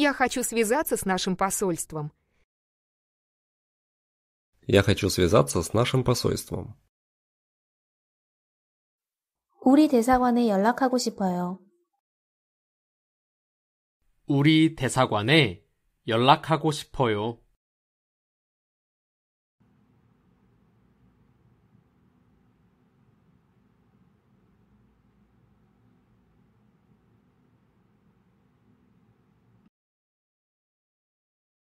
Я хочу связаться с нашим посольством. Я хочу связаться с нашим посольством. 우리 대사관에 연락하고 싶어요. 우리 대사관에 연락하고 싶어요.